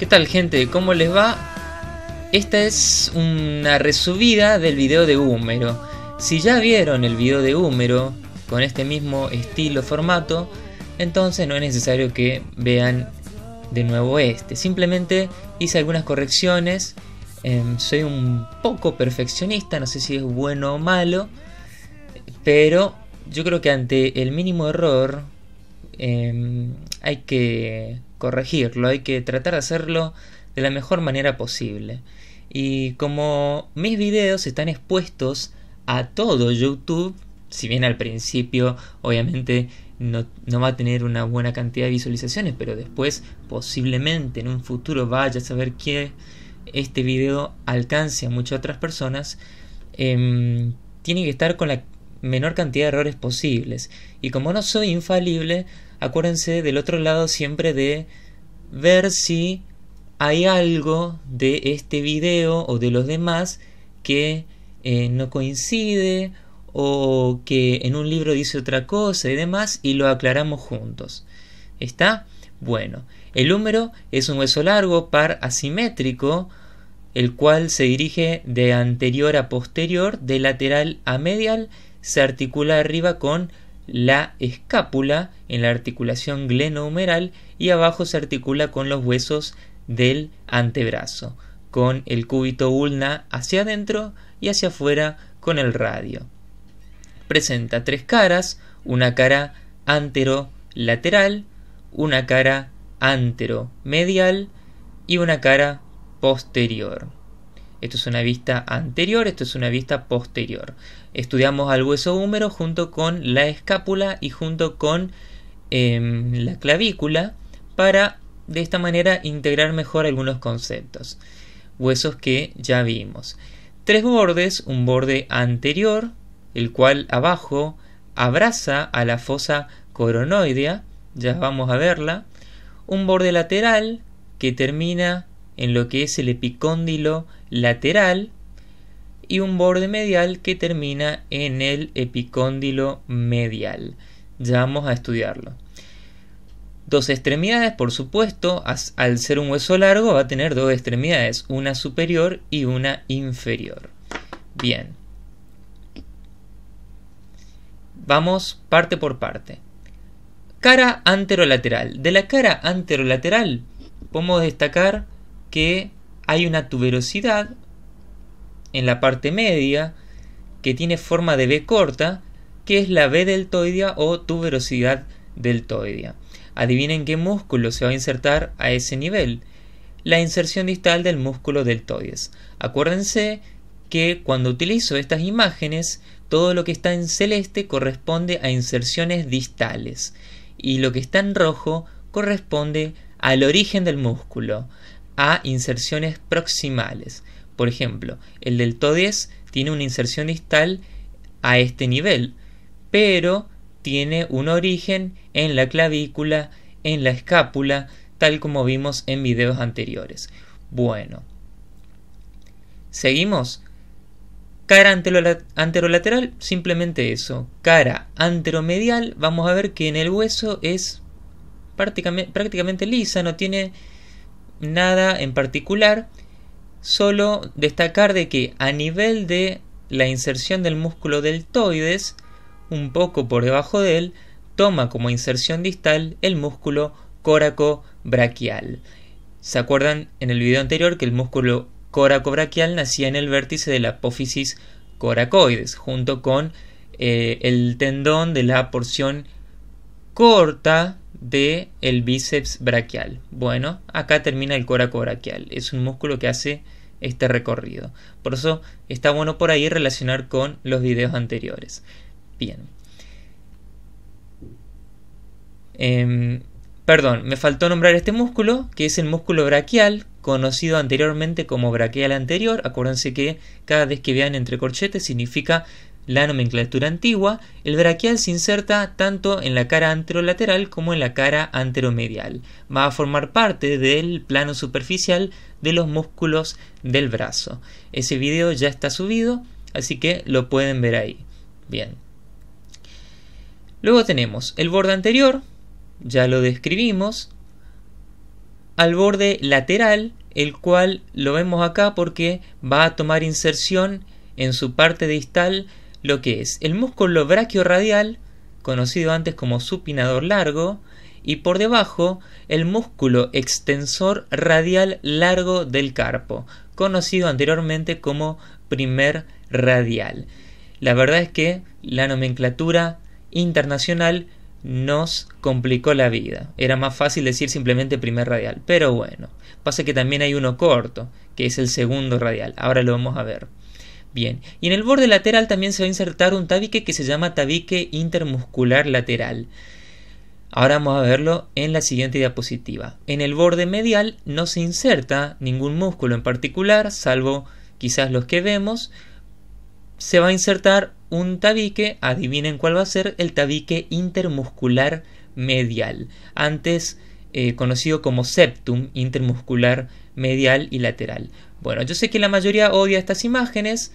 ¿Qué tal gente? ¿Cómo les va? Esta es una resubida del video de Húmero. Si ya vieron el video de Húmero con este mismo estilo, formato, entonces no es necesario que vean de nuevo este. Simplemente hice algunas correcciones. Em, soy un poco perfeccionista, no sé si es bueno o malo, pero yo creo que ante el mínimo error Em, hay que corregirlo, hay que tratar de hacerlo de la mejor manera posible. Y como mis videos están expuestos a todo YouTube, si bien al principio obviamente no, no, va a tener una buena cantidad de visualizaciones, pero después posiblemente en un futuro vaya a saber que este video alcance a muchas otras personas, em, tiene que estar con la menor cantidad de errores posibles. Y como no soy infalible, acuérdense del otro lado siempre de ver si hay algo de este video o de los demás que eh, no coincide o que en un libro dice otra cosa y demás y lo aclaramos juntos. ¿Está? Bueno, el húmero es un hueso largo par asimétrico el cual se dirige de anterior a posterior, de lateral a medial, se articula arriba con la escápula en la articulación glenohumeral y abajo se articula con los huesos del antebrazo, con el cúbito ulna hacia adentro y hacia afuera con el radio. Presenta tres caras, una cara anterolateral, una cara anteromedial y una cara posterior. Esto es una vista anterior, esto es una vista posterior. Estudiamos al hueso húmero junto con la escápula y junto con em, la clavícula para de esta manera integrar mejor algunos conceptos. Huesos que ya vimos. Tres bordes, un borde anterior, el cual abajo abraza a la fosa coronoidea, ya vamos a verla. Un borde lateral que termina en lo que es el epicóndilo lateral y un borde medial que termina en el epicóndilo medial. Ya vamos a estudiarlo. Dos extremidades, por supuesto, al ser un hueso largo va a tener dos extremidades, una superior y una inferior. Bien. Vamos parte por parte. Cara anterolateral. De la cara anterolateral podemos destacar que hay una tuberosidad en la parte media que tiene forma de B corta, que es la B deltoidea o tuberosidad deltoidea. Adivinen qué músculo se va a insertar a ese nivel. La inserción distal del músculo deltoides. Acuérdense que cuando utilizo estas imágenes, todo lo que está en celeste corresponde a inserciones distales y lo que está en rojo corresponde al origen del músculo, a inserciones proximales. Por ejemplo, el deltoides tiene una inserción distal a este nivel, pero tiene un origen en la clavícula, en la escápula, tal como vimos en videos anteriores. Bueno, seguimos. Cara anterolateral, simplemente eso. Cara anteromedial, vamos a ver que en el hueso es prácticamente lisa, no tiene nada en particular, solo destacar de que a nivel de la inserción del músculo deltoides, un poco por debajo de él, toma como inserción distal el músculo coracobrachial. ¿Se acuerdan en el video anterior que el músculo coracobrachial nacía en el vértice de la apófisis coracoides, junto con eh, el tendón de la porción corta de el bíceps braquial. Bueno, acá termina el coraco braquial. Es un músculo que hace este recorrido. Por eso está bueno por ahí relacionar con los videos anteriores. Bien. Em, perdón, me faltó nombrar este músculo, que es el músculo braquial, conocido anteriormente como braquial anterior. Acuérdense que cada vez que vean entre corchetes significa la nomenclatura antigua, el braquial se inserta tanto en la cara anterolateral como en la cara anteromedial. Va a formar parte del plano superficial de los músculos del brazo. Ese video ya está subido, así que lo pueden ver ahí. Bien. Luego tenemos el borde anterior, ya lo describimos, al borde lateral, el cual lo vemos acá porque va a tomar inserción en su parte distal lo que es el músculo radial conocido antes como supinador largo, y por debajo el músculo extensor radial largo del carpo, conocido anteriormente como primer radial. La verdad es que la nomenclatura internacional nos complicó la vida. Era más fácil decir simplemente primer radial, pero bueno, pasa que también hay uno corto, que es el segundo radial. Ahora lo vamos a ver. Bien, y en el borde lateral también se va a insertar un tabique que se llama tabique intermuscular lateral. Ahora vamos a verlo en la siguiente diapositiva. En el borde medial no se inserta ningún músculo en particular, salvo quizás los que vemos. Se va a insertar un tabique, adivinen cuál va a ser, el tabique intermuscular medial. Antes eh, conocido como septum intermuscular medial y lateral. Bueno, yo sé que la mayoría odia estas imágenes,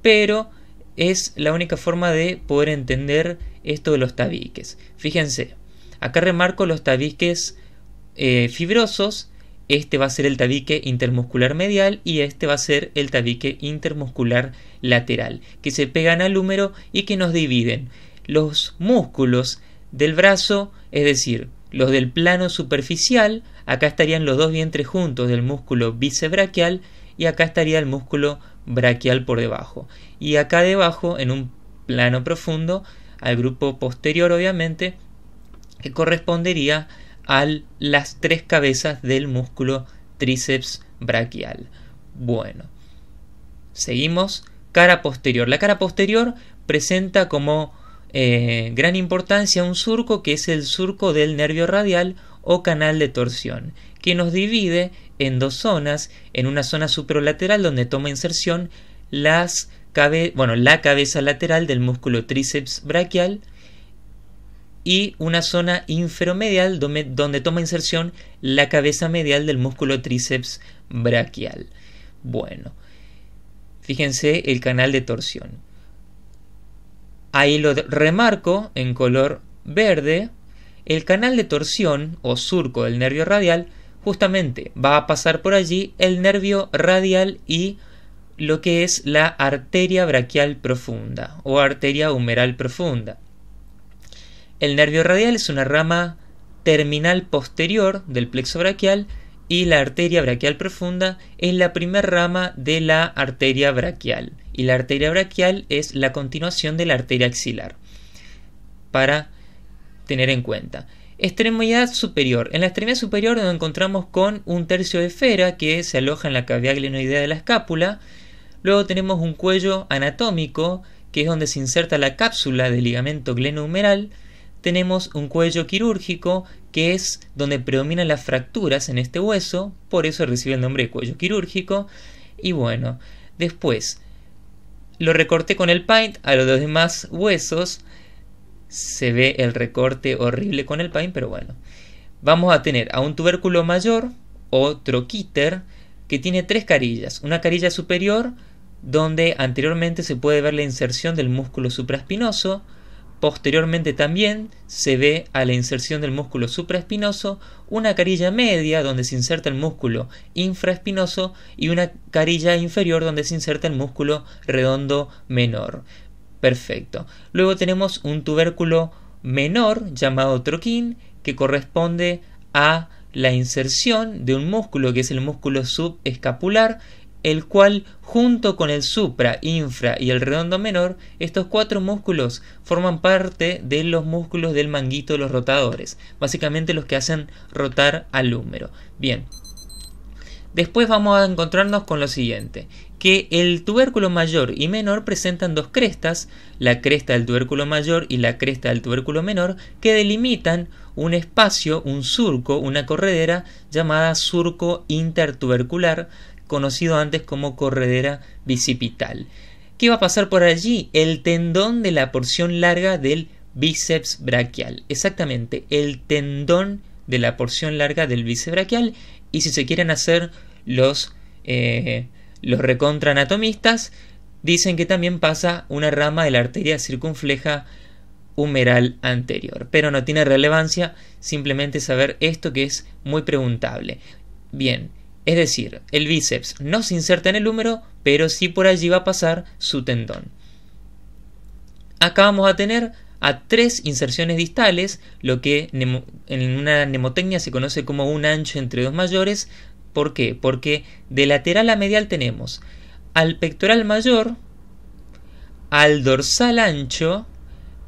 pero es la única forma de poder entender esto de los tabiques. Fíjense, acá remarco los tabiques eh, fibrosos, este va a ser el tabique intermuscular medial y este va a ser el tabique intermuscular lateral, que se pegan al húmero y que nos dividen los músculos del brazo, es decir, los del plano superficial, acá estarían los dos vientres juntos del músculo bicebraquial y acá estaría el músculo braquial por debajo. Y acá debajo, en un plano profundo, al grupo posterior obviamente, que correspondería a las tres cabezas del músculo tríceps braquial. Bueno, seguimos. Cara posterior. La cara posterior presenta como eh, gran importancia un surco que es el surco del nervio radial o canal de torsión, que nos divide en dos zonas, en una zona superolateral donde toma inserción las la cabeza lateral del músculo tríceps brachial y una zona inferomedial donde, donde toma inserción la cabeza medial del músculo tríceps brachial. Bueno, fíjense el canal de torsión. Ahí lo remarco en color verde. El canal de torsión o surco del nervio radial justamente va a pasar por allí el nervio radial y lo que es la arteria braquial profunda o arteria humeral profunda. El nervio radial es una rama terminal posterior del plexo braquial y la arteria braquial profunda es la primera rama de la arteria braquial y la arteria brachial es la continuación de la arteria axilar. Para tener en cuenta. Extremidad superior. En la extremidad superior nos encontramos con un tercio de esfera que se aloja en la cavidad glenoidea de la escápula. Luego tenemos un cuello anatómico que es donde se inserta la cápsula del ligamento glenohumeral. Tenemos un cuello quirúrgico que es donde predominan las fracturas en este hueso, por eso recibe el nombre de cuello quirúrgico. Y bueno, después lo recorté con el paint a los dos demás huesos. Se ve el recorte horrible con el paint, pero bueno. Vamos a tener a un tubérculo mayor o troquíter que tiene tres carillas. Una carilla superior donde anteriormente se puede ver la inserción del músculo supraespinoso Posteriormente también se ve a la inserción del músculo supraespinoso una carilla media donde se inserta el músculo infraespinoso y una carilla inferior donde se inserta el músculo redondo menor. Perfecto. Luego tenemos un tubérculo menor llamado troquín que corresponde a la inserción de un músculo que es el músculo subescapular el cual junto con el supra, infra y el redondo menor, estos cuatro músculos forman parte de los músculos del manguito de los rotadores, básicamente los que hacen rotar al húmero. Bien. Después vamos a encontrarnos con lo siguiente, que el tubérculo mayor y menor presentan dos crestas, la cresta del tubérculo mayor y la cresta del tubérculo menor, que delimitan un espacio, un surco, una corredera llamada surco intertubercular, conocido antes como corredera bicipital. ¿Qué va a pasar por allí? El tendón de la porción larga del bíceps brachial Exactamente, el tendón de la porción larga del bíceps brachial Y si se quieren hacer los, eh, los recontraanatomistas, dicen que también pasa una rama de la arteria circunfleja humeral anterior. Pero no tiene relevancia simplemente saber esto que es muy preguntable. Bien, es decir, el bíceps no se inserta en el húmero, pero sí por allí va a pasar su tendón. Acá vamos a tener a tres inserciones distales, lo que en una mnemotecnia se conoce como un ancho entre dos mayores. ¿Por qué? Porque de lateral a medial tenemos al pectoral mayor, al dorsal ancho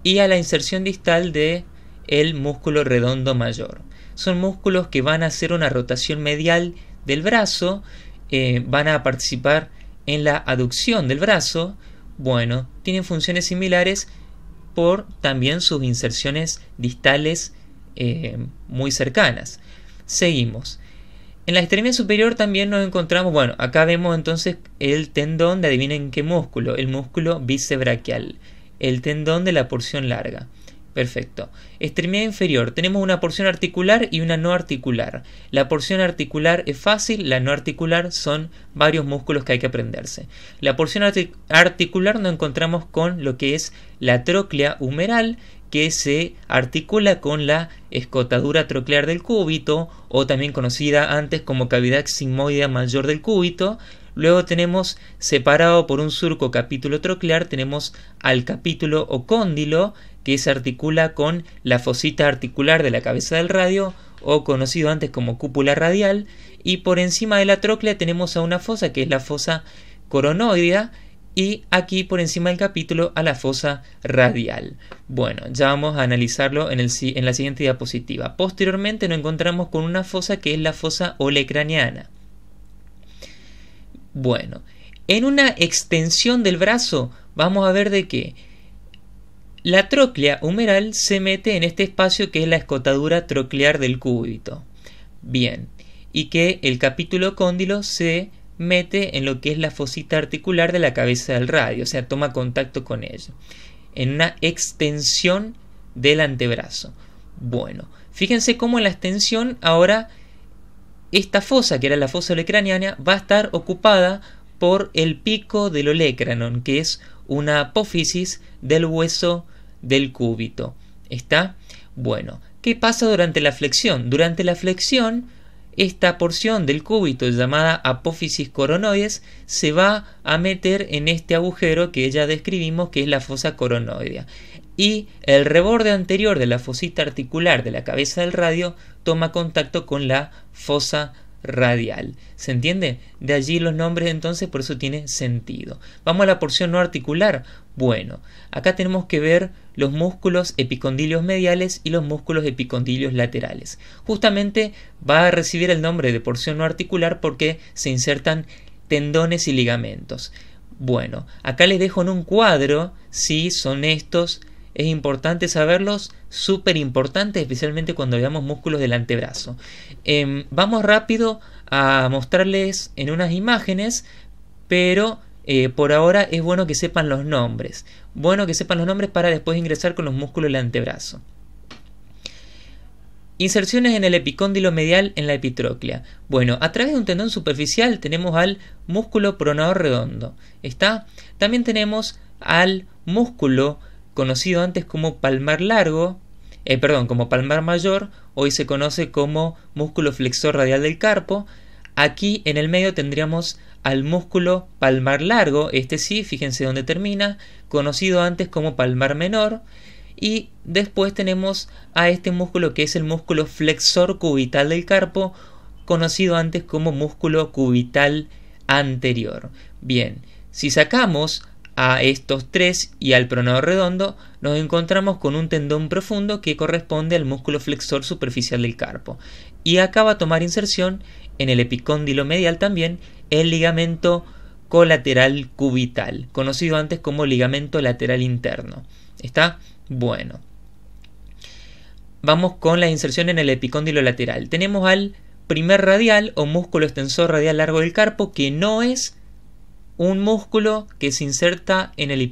y a la inserción distal de el músculo redondo mayor. Son músculos que van a hacer una rotación medial del brazo, eh, van a participar en la aducción del brazo, bueno, tienen funciones similares por también sus inserciones distales eh, muy cercanas. Seguimos. En la extremidad superior también nos encontramos, bueno, acá vemos entonces el tendón de adivinen qué músculo, el músculo bicebraquial, el tendón de la porción larga. Perfecto. Extremidad inferior. Tenemos una porción articular y una no articular. La porción articular es fácil, la no articular son varios músculos que hay que aprenderse. La porción articular nos encontramos con lo que es la tróclea humeral que se articula con la escotadura troclear del cúbito o también conocida antes como cavidad sigmoidea mayor del cúbito, Luego tenemos, separado por un surco capítulo troclear, tenemos al capítulo o cóndilo, que se articula con la fosita articular de la cabeza del radio, o conocido antes como cúpula radial, y por encima de la troclea tenemos a una fosa, que es la fosa coronoidea, y aquí por encima del capítulo a la fosa radial. Bueno, ya vamos a analizarlo en, en la siguiente diapositiva. Posteriormente nos encontramos con una fosa que es la fosa olecraniana. Bueno, en una extensión del brazo vamos a ver de qué. la troclea humeral se mete en este espacio que es la escotadura troclear del cúbito. Bien, y que el capítulo cóndilo se mete en lo que es la fosita articular de la cabeza del radio, o sea, toma contacto con ello, en una extensión del antebrazo. Bueno, fíjense cómo en la extensión ahora esta fosa, que era la fosa olecraniana, va a estar ocupada por el pico del olecranon, que es una apófisis del hueso del cúbito. ¿Está? Bueno, ¿qué pasa durante la flexión? Durante la flexión, esta porción del cúbito llamada apófisis coronoides se va a meter en este agujero que ya describimos que es la fosa coronoidea y el reborde anterior de la fosita articular de la cabeza del radio toma contacto con la fosa radial. ¿Se entiende? De allí los nombres entonces, por eso tiene sentido. Vamos a la porción no articular. Bueno, acá tenemos que ver los músculos epicondilios mediales y los músculos epicondilios laterales. Justamente va a recibir el nombre de porción no articular porque se insertan tendones y ligamentos. Bueno, acá les dejo en un cuadro si son estos es importante saberlos, súper importante, especialmente cuando veamos músculos del antebrazo. Em, vamos rápido a mostrarles en unas imágenes, pero eh, por ahora es bueno que sepan los nombres. Bueno que sepan los nombres para después ingresar con los músculos del antebrazo. Inserciones en el epicóndilo medial en la epitróclea. Bueno, a través de un tendón superficial tenemos al músculo pronador redondo. ¿Está? También tenemos al músculo conocido antes como palmar largo, eh, perdón, como palmar mayor, hoy se conoce como músculo flexor radial del carpo. Aquí en el medio tendríamos al músculo palmar largo, este sí, fíjense dónde termina, conocido antes como palmar menor. Y después tenemos a este músculo que es el músculo flexor cubital del carpo, conocido antes como músculo cubital anterior. Bien, si sacamos a estos tres y al pronador redondo, nos encontramos con un tendón profundo que corresponde al músculo flexor superficial del carpo. Y acaba a tomar inserción en el epicóndilo medial también el ligamento colateral cubital, conocido antes como ligamento lateral interno. ¿Está? Bueno. Vamos con la inserción en el epicóndilo lateral. Tenemos al primer radial o músculo extensor radial largo del carpo que no es un músculo que se inserta en el,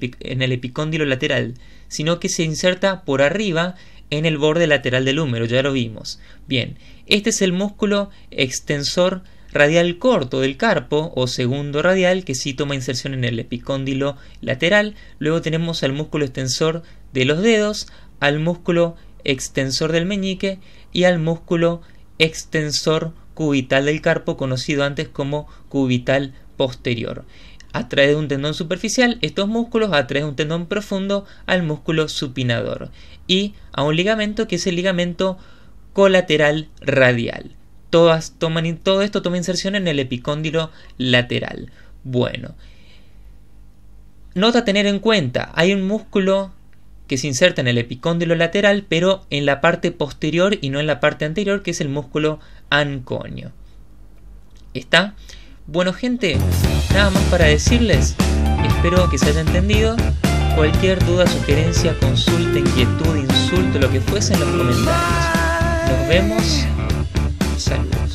epicóndilo lateral, sino que se inserta por arriba en el borde lateral del húmero, ya lo vimos. Bien, este es el músculo extensor radial corto del carpo o segundo radial que sí toma inserción en el epicóndilo lateral. Luego tenemos al músculo extensor de los dedos, al músculo extensor del meñique y al músculo extensor cubital del carpo conocido antes como cubital posterior a través de un tendón superficial, estos músculos a través de un tendón profundo al músculo supinador y a un ligamento que es el ligamento colateral radial. Todas toman, todo esto toma inserción en el epicóndilo lateral. Bueno, nota tener en cuenta, hay un músculo que se inserta en el epicóndilo lateral, pero en la parte posterior y no en la parte anterior, que es el músculo anconio. ¿Está? Bueno gente, nada más para decirles. Espero que se haya entendido. Cualquier duda, sugerencia, consulta, inquietud, insulto, lo que fuese en los comentarios. Nos vemos. Saludos.